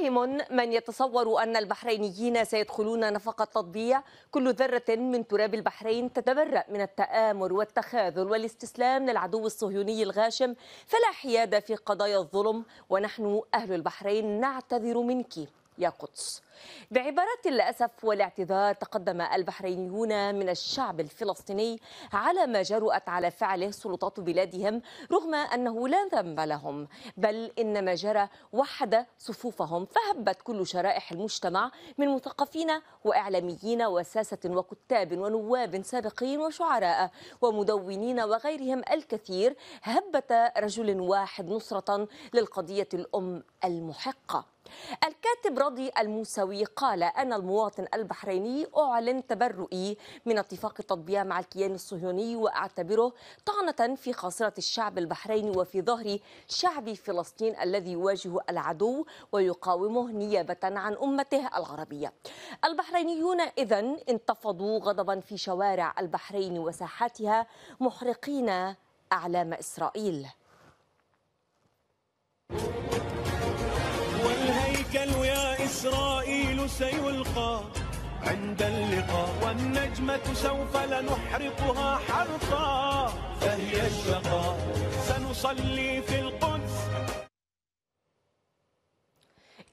فهم من يتصور أن البحرينيين سيدخلون نفق التطبيع كل ذرة من تراب البحرين تتبرأ من التآمر والتخاذل والاستسلام للعدو الصهيوني الغاشم فلا حياد في قضايا الظلم ونحن أهل البحرين نعتذر منك يا قدس بعبارات للأسف والاعتذار تقدم البحرينيون من الشعب الفلسطيني على ما جرأت على فعله سلطات بلادهم رغم أنه لا ذنب لهم بل إن ما جرى وحد صفوفهم فهبت كل شرائح المجتمع من مثقفين وإعلاميين وساسة وكتاب ونواب سابقين وشعراء ومدونين وغيرهم الكثير هبة رجل واحد نصرة للقضية الأم المحقة الكاتب رضي الموسوي قال أنا المواطن البحريني أعلن تبرؤي من اتفاق التطبيع مع الكيان الصهيوني وأعتبره طعنة في خاصرة الشعب البحريني وفي ظهر شعب فلسطين الذي يواجه العدو ويقاومه نيابة عن أمته العربية البحرينيون إذا انتفضوا غضبا في شوارع البحرين وساحاتها محرقين أعلام إسرائيل إسرائيل سيلقى عند اللقاء والنجمة سوف لنحرقها حرقا فهي الشقاء سنصلي في القدس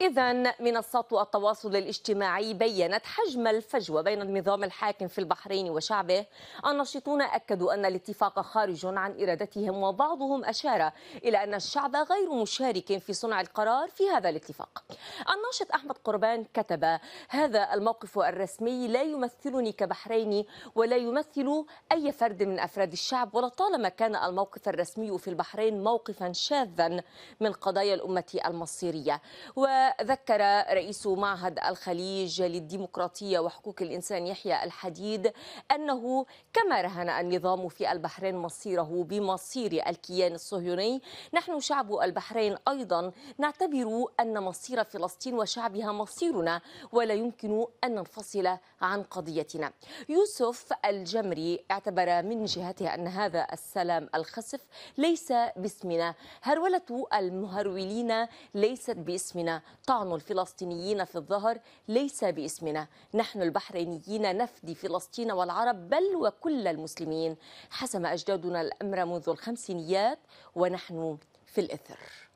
إذا من التواصل الاجتماعي بيّنت حجم الفجوة بين النظام الحاكم في البحرين وشعبه الناشطون أكدوا أن الاتفاق خارج عن إرادتهم وبعضهم أشار إلى أن الشعب غير مشارك في صنع القرار في هذا الاتفاق الناشط أحمد قربان كتب هذا الموقف الرسمي لا يمثلني كبحريني ولا يمثل أي فرد من أفراد الشعب ولطالما كان الموقف الرسمي في البحرين موقفا شاذا من قضايا الأمة المصيرية و ذكر رئيس معهد الخليج للديمقراطية وحقوق الإنسان يحيى الحديد أنه كما رهن النظام في البحرين مصيره بمصير الكيان الصهيوني نحن شعب البحرين أيضا نعتبر أن مصير فلسطين وشعبها مصيرنا ولا يمكن أن ننفصل عن قضيتنا يوسف الجمري اعتبر من جهته أن هذا السلام الخسف ليس باسمنا هرولة المهرولين ليست باسمنا طعن الفلسطينيين في الظهر ليس باسمنا نحن البحرينيين نفدي فلسطين والعرب بل وكل المسلمين حسم أجدادنا الأمر منذ الخمسينيات ونحن في الإثر